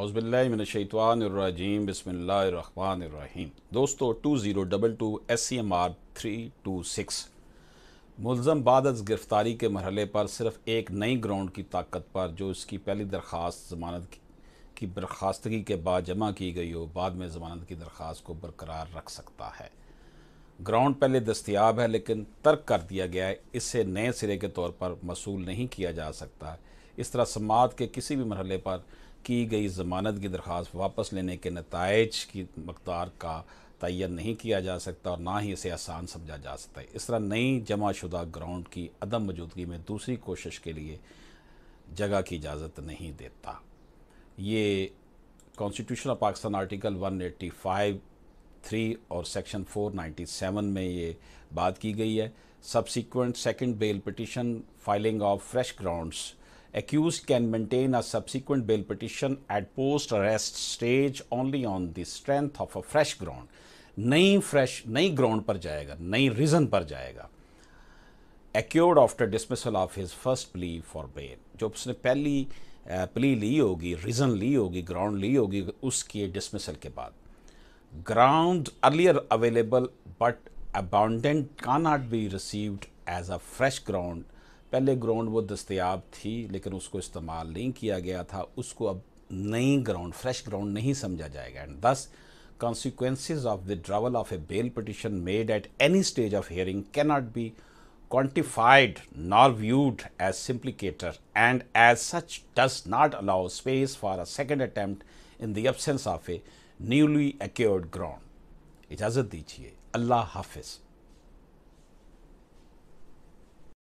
अज़बिल्लाशैतवानरजीम बसमीम दोस्तों two zero double two S C e M R three two six मुलम बाद गिरफ़्तारी के मरहले पर सिर्फ एक नई ग्राउंड की ताकत पर जो इसकी पहली दरख्वास्त जमानत की बर्खास्तगी के बाद जमा की गई हो बाद में जमानत की दरख्वास्त को बरकरार रख सकता है ग्राउंड पहले दस्तियाब है लेकिन तर्क कर दिया गया है इसे नए सिरे के तौर पर मसूल नहीं किया जा सकता इस तरह समात के किसी भी मरहले पर की गई ज़मानत की दरख्वास्त वापस लेने के नतज की मकदार का तयन नहीं किया जा सकता और ना ही इसे आसान समझा जा सकता है इस तरह नई जमा शुदा ग्राउंड की अदम मौजूदगी में दूसरी कोशिश के लिए जगह की इजाज़त नहीं देता ये constitution of Pakistan article 185 three और सेक्शन 497 में ये बात की गई है subsequent second bail petition filing of fresh grounds accused can maintain a subsequent bail petition at post arrest stage only on the strength of a fresh ground नई fresh नई ground पर जाएगा नई reason पर जाएगा Accused after dismissal of his first plea for bail, जो उसने पहली प्ली ली होगी रीज़न ली होगी ग्राउंड ली होगी उसके डिसमिसल के बाद ground earlier available but abundant cannot be received as a fresh ground पहले ग्राउंड वो दस्तयाब थी लेकिन उसको इस्तेमाल नहीं किया गया था उसको अब नई ग्राउंड फ्रेश ग्राउंड नहीं समझा जाएगा and thus consequence of withdrawal of a bail petition made at any stage of hearing hearing cannot be quantified nor viewed as simpliciter and as such does not allow space for a second attempt in absence of a newly accrued ground इजाज़त दीजिए अल्लाह हाफिज़